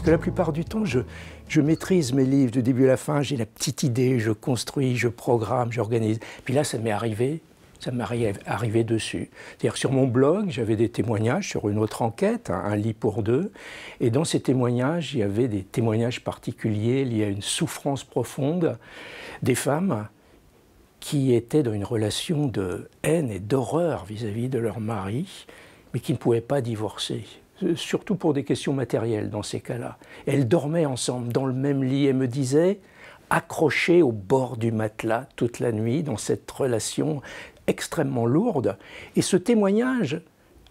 parce que la plupart du temps, je, maîtrise mes livres du début à la fin, j'ai la petite idée, je construis, je programme, j'organise. Puis là, ça m'est arrivé, ça m'est arrivé dessus. C'est-à-dire sur mon blog, j'avais des témoignages sur une autre enquête, un lit pour deux, et dans ces témoignages, il y avait des témoignages particuliers liés à une souffrance profonde des femmes qui étaient dans une relation de haine et d'horreur vis-à-vis de leur mari, mais qui ne pouvaient pas divorcer. Euh, surtout pour des questions matérielles dans ces cas-là. Elles dormaient ensemble dans le même lit et me disaient, accrochées au bord du matelas toute la nuit, dans cette relation extrêmement lourde. Et ce témoignage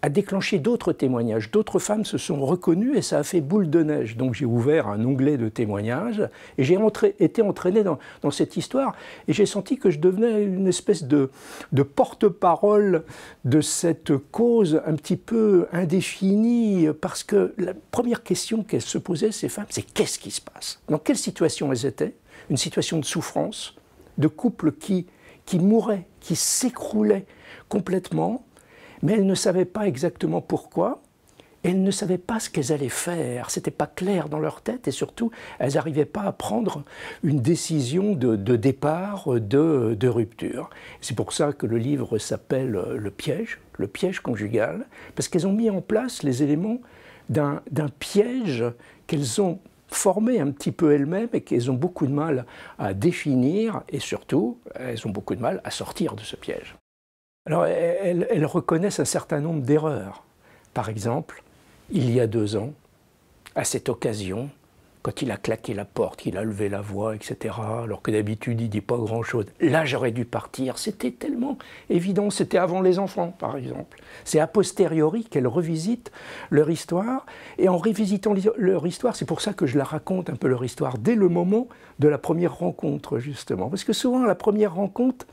a déclenché d'autres témoignages. D'autres femmes se sont reconnues et ça a fait boule de neige. Donc j'ai ouvert un onglet de témoignages et j'ai été entraîné dans, cette histoire et j'ai senti que je devenais une espèce de, porte-parole de cette cause un petit peu indéfinie parce que la première question qu'elles se posaient, ces femmes, c'est qu'est-ce qui se passe Dans quelle situation elles étaient Une situation de souffrance, de couple qui, qui qui s'écroulait complètement mais elles ne savaient pas exactement pourquoi. Elles ne savaient pas ce qu'elles allaient faire, c'était pas clair dans leur tête et surtout elles n'arrivaient pas à prendre une décision de, départ, de, rupture. C'est pour ça que le livre s'appelle euh, Le piège, le piège conjugal, parce qu'elles ont mis en place les éléments d'un piège qu'elles ont formé un petit peu elles-mêmes et qu'elles ont beaucoup de mal à définir et surtout, elles ont beaucoup de mal à sortir de ce piège. Alors, elles, reconnaissent un certain nombre d'erreurs. Par exemple, il y a deux ans, à cette occasion, quand il a claqué la porte, qu'il a levé la voix, etc., alors que d'habitude, il dit pas grand-chose. Là, j'aurais dû partir. C'était tellement évident. C'était avant les enfants, par exemple. C'est a posteriori qu'elles revisitent leur histoire. Et en revisitant leur histoire, c'est pour ça que je la raconte un peu, leur histoire, dès le moment de la première rencontre, justement. Parce que souvent, la première rencontre,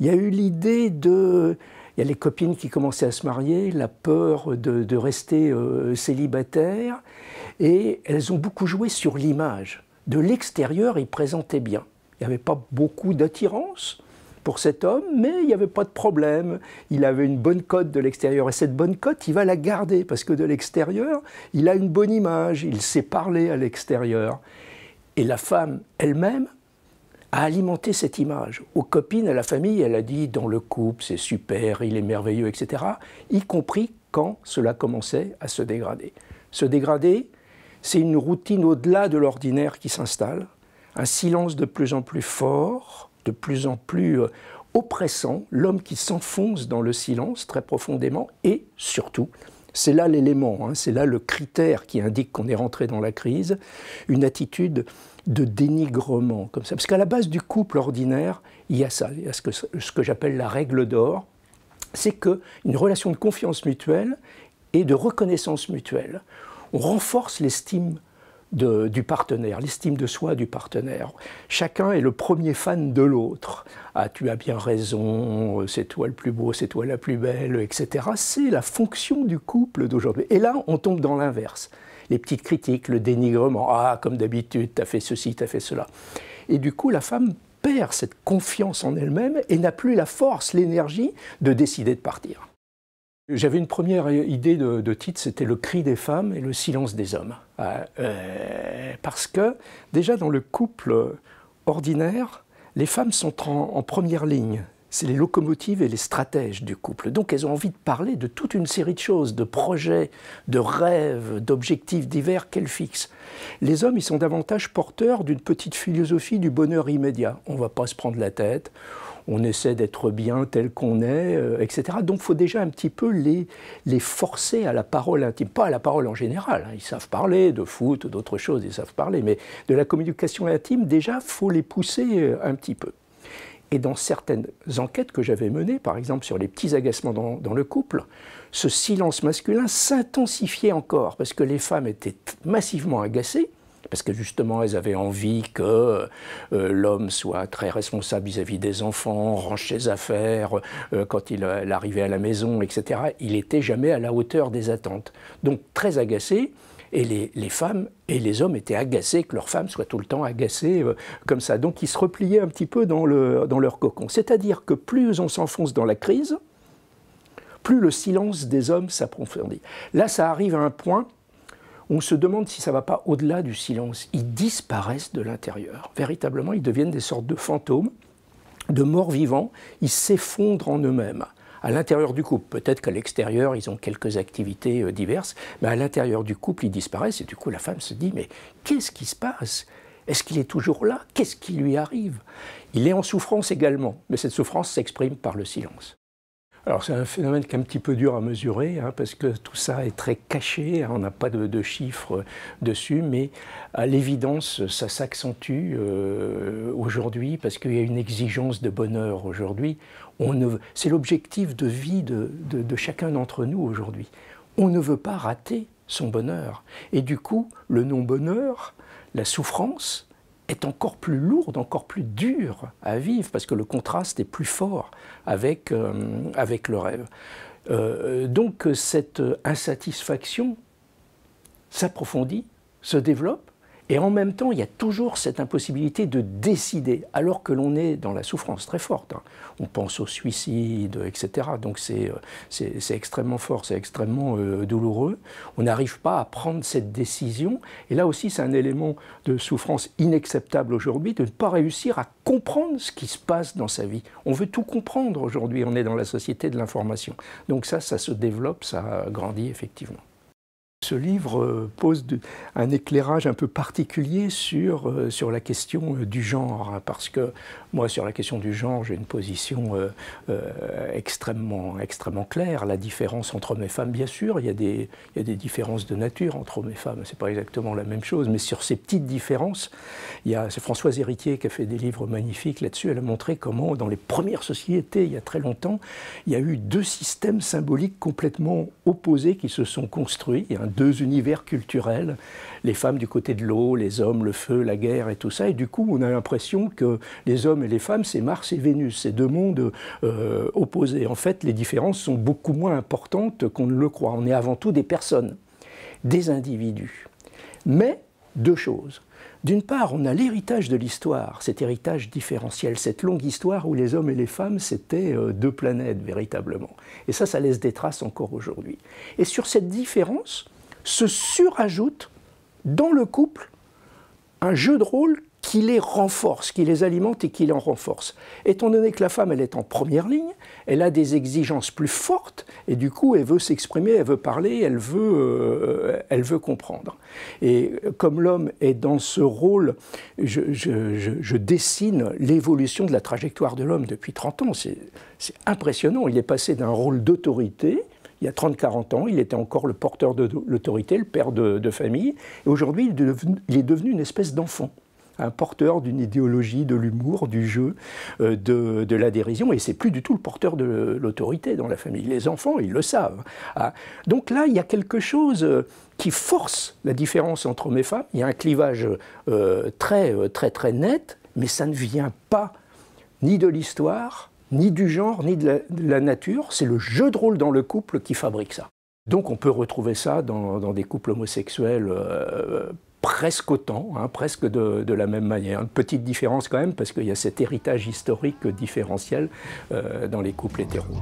il y a eu l'idée de... Il y a les copines qui commençaient à se marier, la peur de, rester euh, célibataire, et elles ont beaucoup joué sur l'image. De l'extérieur, il présentait bien. Il n'y avait pas beaucoup d'attirance pour cet homme, mais il n'y avait pas de problème. Il avait une bonne cote de l'extérieur, et cette bonne cote, il va la garder, parce que de l'extérieur, il a une bonne image, il sait parler à l'extérieur. Et la femme elle-même, a alimenté cette image. Aux copines, à la famille, elle a dit dans le couple, c'est super, il est merveilleux, etc. Y compris quand cela commençait à se dégrader. Se dégrader, c'est une routine au-delà de l'ordinaire qui s'installe, un silence de plus en plus fort, de plus en plus euh, oppressant, l'homme qui s'enfonce dans le silence très profondément et surtout c'est là l'élément, hein, c'est là le critère qui indique qu'on est rentré dans la crise, une attitude de dénigrement comme ça. Parce qu'à la base du couple ordinaire, il y a ça, il y a ce que, ce que j'appelle la règle d'or, c'est qu'une relation de confiance mutuelle et de reconnaissance mutuelle, on renforce l'estime du partenaire, l'estime de soi du partenaire. Chacun est le premier fan de l'autre. Ah, tu as bien raison, c'est toi le plus beau, c'est toi la plus belle, etc. C'est la fonction du couple d'aujourd'hui. Et là, on tombe dans l'inverse. Les petites critiques, le dénigrement. Ah, comme d'habitude, tu as fait ceci, tu as fait cela. Et du coup, la femme perd cette confiance en elle-même et n'a plus la force, l'énergie de décider de partir. J'avais une première idée de, titre, c'était Le cri des femmes et le silence des hommes. Ah, euh, parce que déjà dans le couple ordinaire, les femmes sont en première ligne c'est les locomotives et les stratèges du couple. Donc elles ont envie de parler de toute une série de choses, de projets, de rêves, d'objectifs divers qu'elles fixent. Les hommes, ils sont davantage porteurs d'une petite philosophie du bonheur immédiat. On ne va pas se prendre la tête, on essaie d'être bien tel qu'on est, euh, etc. Donc il faut déjà un petit peu les, les forcer à la parole intime, pas à la parole en général. Hein. Ils savent parler de foot, d'autres choses, ils savent parler, mais de la communication intime, déjà, faut les pousser euh, un petit peu. Et dans certaines enquêtes que j'avais menées, par exemple sur les petits agacements dans, le couple, ce silence masculin s'intensifiait encore parce que les femmes étaient massivement agacées parce que justement elles avaient envie que euh, l'homme soit très responsable vis-à-vis des enfants, range ses affaires, euh, quand il, il, arrivait à la maison, etc. Il n'était jamais à la hauteur des attentes. Donc très agacé, et les, femmes et les hommes étaient agacés que leurs femmes soient tout le temps agacées euh, comme ça. Donc ils se repliaient un petit peu dans, leur cocon. C'est-à-dire que plus on s'enfonce dans la crise, plus le silence des hommes s'approfondit. Là, ça arrive à un point où on se demande si ça ne va pas au-delà du silence. Ils disparaissent de l'intérieur. Véritablement, ils deviennent des sortes de fantômes, de morts vivants. Ils s'effondrent en eux-mêmes à l'intérieur du couple. Peut-être qu'à l'extérieur, ils ont quelques activités euh, diverses, mais à l'intérieur du couple, ils disparaissent. Et du coup, la femme se dit, mais qu'est-ce qui se passe Est-ce qu'il est toujours là Qu'est-ce qui lui arrive Il est en souffrance également, mais cette souffrance s'exprime par le silence. Alors c'est un phénomène qui est un petit peu dur à mesurer, hein, parce que tout ça est très caché, hein, on n'a pas de, chiffres euh, dessus, mais à l'évidence, ça s'accentue euh, aujourd'hui, parce qu'il y a une exigence de bonheur aujourd'hui c'est l'objectif de vie de, chacun d'entre nous aujourd'hui. On ne veut pas rater son bonheur. Et du coup, le non-bonheur, la souffrance, est encore plus lourde, encore plus dure à vivre, parce que le contraste est plus fort avec, euh, avec le rêve. Euh, donc cette insatisfaction s'approfondit, se développe, et en même temps, il y a toujours cette impossibilité de décider, alors que l'on est dans la souffrance très forte. Hein. On pense au suicide, etc. Donc euh, c'est extrêmement fort, c'est extrêmement euh, douloureux. On n'arrive pas à prendre cette décision. Et là aussi, c'est un élément de souffrance inacceptable aujourd'hui, de ne pas réussir à comprendre ce qui se passe dans sa vie. On veut tout comprendre aujourd'hui, on est dans la société de l'information. Donc ça, ça se développe, ça grandit effectivement. Ce livre euh, pose un éclairage un peu particulier sur, euh, sur la question euh, du genre, hein, parce que moi, sur la question du genre, j'ai une position extrêmement, extrêmement claire. La différence entre hommes et femmes, bien sûr, il y a des, il y a des différences de nature entre hommes et femmes, c'est pas exactement la même chose, mais sur ces petites différences, il y a, c'est Françoise Héritier qui a fait des livres magnifiques là-dessus, elle a montré comment, dans les premières sociétés, il y a très longtemps, il y a eu deux systèmes symboliques complètement opposés qui se sont construits. Hein, deux univers culturels, les femmes du côté de l'eau, les hommes, le feu, la guerre et tout ça. Et du coup, on a l'impression que les hommes et les femmes, c'est Mars et Vénus, c'est deux mondes euh, opposés. En fait, les différences sont beaucoup moins importantes qu'on ne le croit. On est avant tout des personnes, des individus. Mais deux choses. D'une part, on a l'héritage de l'histoire, cet héritage différentiel, cette longue histoire où les hommes et les femmes, c'était euh, deux planètes véritablement. Et ça, ça laisse des traces encore aujourd'hui. Et sur cette différence, se surajoute dans le couple un jeu de rôle qui les renforce, qui les alimente et qui les en renforce. Étant donné que la femme, elle est en première ligne, elle a des exigences plus fortes et du coup, elle veut s'exprimer, elle veut parler, elle veut, euh, comprendre. Et comme l'homme est dans ce rôle, je, je dessine l'évolution de la trajectoire de l'homme depuis 30 ans. C'est impressionnant. Il est passé d'un rôle d'autorité il y a 30-40 ans, il était encore le porteur de, l'autorité, le père de, famille. Et aujourd'hui, il, est devenu une espèce d'enfant un porteur d'une idéologie de l'humour, du jeu, euh, de, la dérision, et c'est plus du tout le porteur de l'autorité dans la famille. Les enfants, ils le savent. Ah. Donc là, il y a quelque chose euh, qui force la différence entre hommes et femmes. Il y a un clivage euh, très, très, très net, mais ça ne vient pas ni de l'histoire, ni du genre, ni de la, nature. C'est le jeu de rôle dans le couple qui fabrique ça. Donc on peut retrouver ça dans, des couples homosexuels euh, presque autant, hein, presque de, la même manière. Une petite différence quand même, parce qu'il y a cet héritage historique différentiel euh, dans les couples hétéros.